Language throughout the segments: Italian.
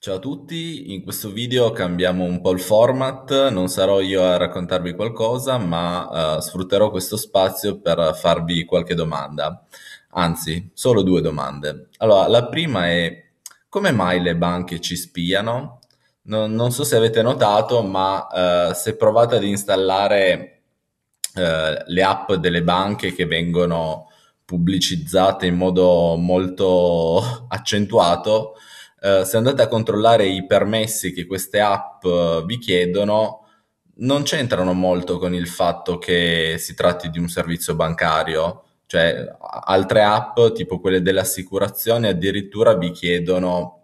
Ciao a tutti, in questo video cambiamo un po' il format, non sarò io a raccontarvi qualcosa, ma eh, sfrutterò questo spazio per farvi qualche domanda. Anzi, solo due domande. Allora, la prima è come mai le banche ci spiano? Non, non so se avete notato, ma eh, se provate ad installare eh, le app delle banche che vengono pubblicizzate in modo molto accentuato, eh, se andate a controllare i permessi che queste app eh, vi chiedono, non c'entrano molto con il fatto che si tratti di un servizio bancario, cioè altre app tipo quelle dell'assicurazione addirittura vi chiedono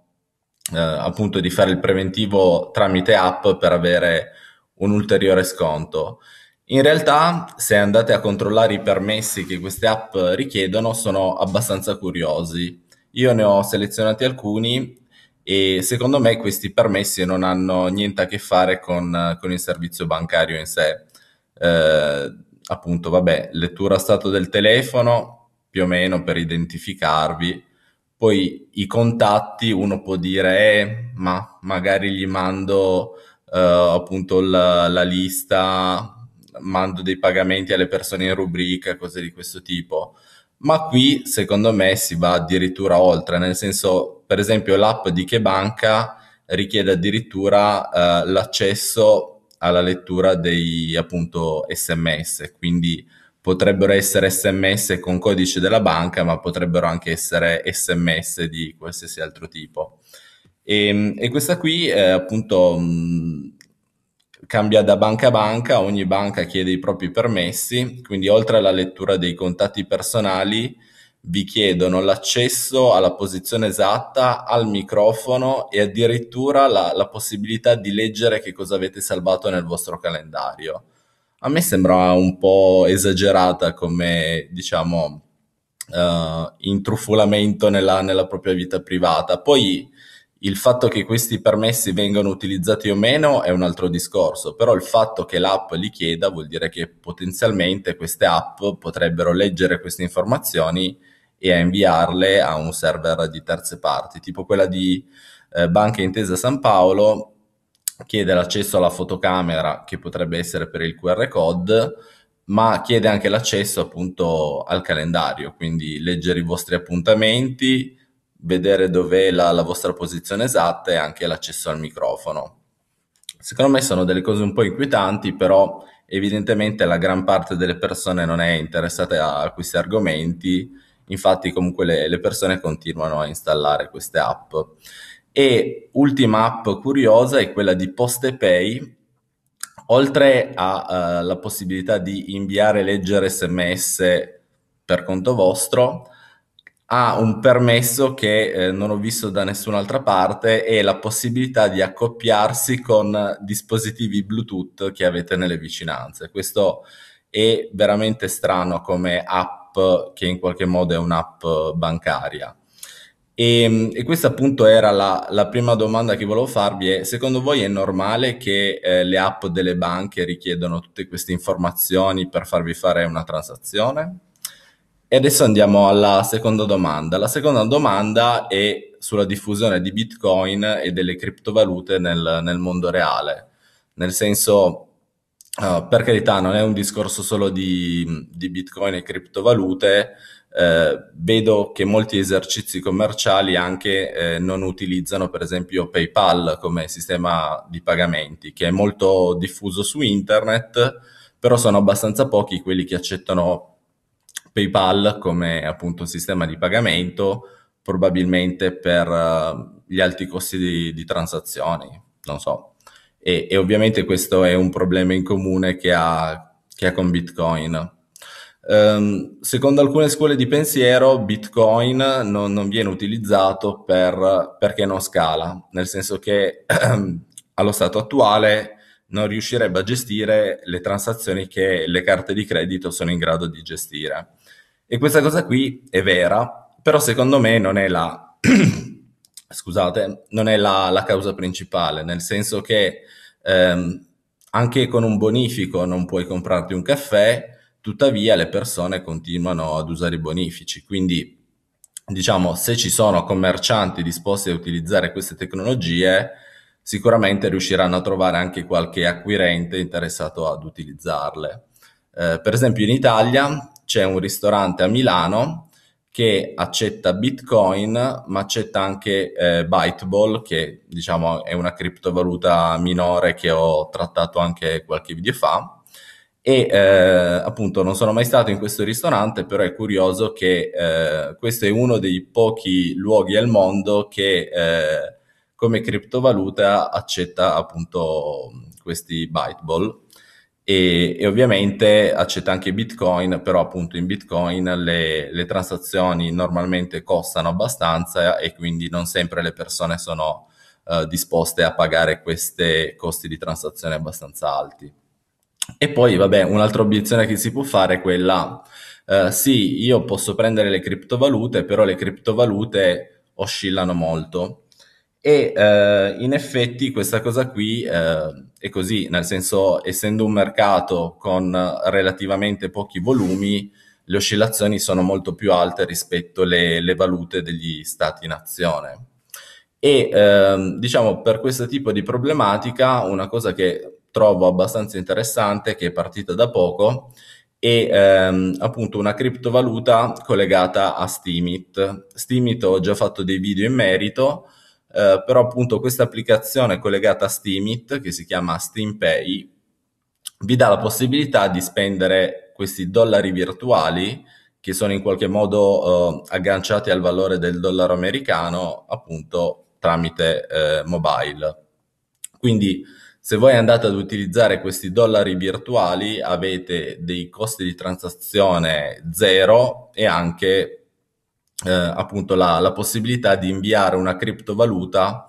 eh, appunto di fare il preventivo tramite app per avere un ulteriore sconto. In realtà, se andate a controllare i permessi che queste app richiedono, sono abbastanza curiosi. Io ne ho selezionati alcuni e secondo me questi permessi non hanno niente a che fare con, con il servizio bancario in sé. Eh, appunto, vabbè, lettura stato del telefono più o meno per identificarvi. Poi i contatti, uno può dire, eh, ma magari gli mando eh, appunto la, la lista, mando dei pagamenti alle persone in rubrica, cose di questo tipo. Ma qui, secondo me, si va addirittura oltre, nel senso per esempio l'app di Che Banca richiede addirittura eh, l'accesso alla lettura dei appunto sms, quindi potrebbero essere sms con codice della banca, ma potrebbero anche essere sms di qualsiasi altro tipo. E, ehm, e questa qui eh, appunto mh, mm, cambia da banca a banca, ogni banca chiede i propri permessi, quindi oltre alla lettura dei contatti personali, vi chiedono l'accesso alla posizione esatta, al microfono e addirittura la, la, possibilità di leggere che cosa avete salvato nel vostro calendario. A me sembra un po' esagerata come, diciamo, uh, intrufolamento nella, nella propria vita privata. Poi il fatto che questi permessi vengano utilizzati o meno è un altro discorso, però il fatto che l'app li chieda vuol dire che potenzialmente queste app potrebbero leggere queste informazioni e a inviarle a un server di terze parti, tipo quella di eh, Banca Intesa San Paolo chiede l'accesso alla fotocamera che potrebbe essere per il QR code, ma chiede anche l'accesso appunto al calendario, quindi leggere i vostri appuntamenti, vedere dov'è la, la vostra posizione esatta e anche l'accesso al microfono. Secondo me sono delle cose un po' inquietanti, però evidentemente la gran parte delle persone non è interessata a questi argomenti Infatti comunque le, le persone continuano a installare queste app. E ultima app curiosa è quella di PostePay. Oltre alla eh, uh, possibilità di inviare e leggere sms per conto vostro, ha un permesso che eh, non ho visto da nessun'altra parte e la possibilità di accoppiarsi con dispositivi Bluetooth che avete nelle vicinanze. Questo è veramente strano come app che in qualche modo è un'app bancaria. E, e questa appunto era la, la, prima domanda che volevo farvi è, secondo voi è normale che eh, le app delle banche richiedano tutte queste informazioni per farvi fare una transazione? E adesso andiamo alla seconda domanda. La seconda domanda è sulla diffusione di Bitcoin e delle criptovalute nel, nel mondo reale. Nel senso, Uh, per carità, non è un discorso solo di, di bitcoin e criptovalute, eh, vedo che molti esercizi commerciali anche eh, non utilizzano per esempio PayPal come sistema di pagamenti, che è molto diffuso su internet, però sono abbastanza pochi quelli che accettano PayPal come appunto sistema di pagamento, probabilmente per uh, gli alti costi di, di transazioni, non so e, e ovviamente questo è un problema in comune che ha, che ha con Bitcoin. Um, secondo alcune scuole di pensiero, Bitcoin non, non viene utilizzato per, perché non scala, nel senso che allo stato attuale non riuscirebbe a gestire le transazioni che le carte di credito sono in grado di gestire. E questa cosa qui è vera, però secondo me non è la scusate, non è la, la causa principale, nel senso che ehm, anche con un bonifico non puoi comprarti un caffè, tuttavia le persone continuano ad usare i bonifici, quindi diciamo se ci sono commercianti disposti a utilizzare queste tecnologie, sicuramente riusciranno a trovare anche qualche acquirente interessato ad utilizzarle. Eh, per esempio in Italia c'è un ristorante a Milano che accetta Bitcoin, ma accetta anche eh, Byteball, che diciamo è una criptovaluta minore che ho trattato anche qualche video fa. E eh, appunto non sono mai stato in questo ristorante, però è curioso che eh, questo è uno dei pochi luoghi al mondo che eh, come criptovaluta accetta appunto questi Byteball e, e, ovviamente accetta anche Bitcoin, però appunto in Bitcoin le, le, transazioni normalmente costano abbastanza e quindi non sempre le persone sono eh, disposte a pagare questi costi di transazione abbastanza alti. E poi, vabbè, un'altra obiezione che si può fare è quella, eh, sì, io posso prendere le criptovalute, però le criptovalute oscillano molto. E eh, in effetti questa cosa qui Eh, è così, nel senso essendo un mercato con relativamente pochi volumi, le oscillazioni sono molto più alte rispetto alle valute degli stati in azione. E ehm, diciamo per questo tipo di problematica una cosa che trovo abbastanza interessante, che è partita da poco, è ehm, appunto una criptovaluta collegata a Steemit. Steemit ho già fatto dei video in merito, eh, però appunto questa applicazione collegata a Steamit, che si chiama SteamPay, vi dà la possibilità di spendere questi dollari virtuali che sono in qualche modo eh, agganciati al valore del dollaro americano, appunto tramite eh, mobile. Quindi se voi andate ad utilizzare questi dollari virtuali avete dei costi di transazione zero e anche eh, appunto la, la, possibilità di inviare una criptovaluta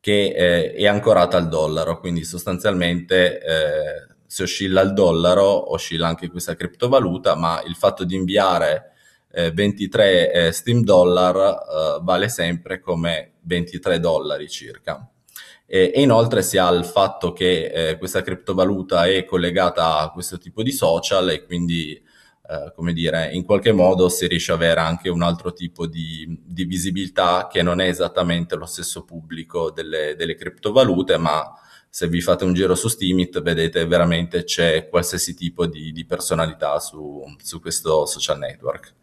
che eh, è ancorata al dollaro, quindi sostanzialmente eh, se oscilla il dollaro oscilla anche questa criptovaluta, ma il fatto di inviare 23 eh, eh, Steam Dollar eh, vale sempre come 23 dollari circa. E, e inoltre si ha il fatto che questa criptovaluta è collegata a questo tipo di social e quindi eh, come dire, in qualche modo si riesce ad avere anche un altro tipo di, di visibilità che non è esattamente lo stesso pubblico delle, delle criptovalute, ma se vi fate un giro su Steemit vedete veramente c'è qualsiasi tipo di, di personalità su, su, questo social network.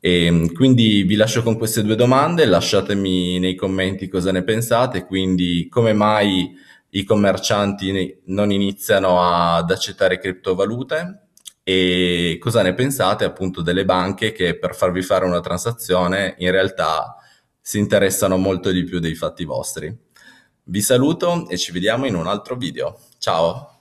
E ehm, quindi vi lascio con queste due domande, lasciatemi nei commenti cosa ne pensate, quindi come mai i commercianti non iniziano ad accettare criptovalute, e cosa ne pensate appunto delle banche che per farvi fare una transazione in realtà si interessano molto di più dei fatti vostri? Vi saluto e ci vediamo in un altro video. Ciao!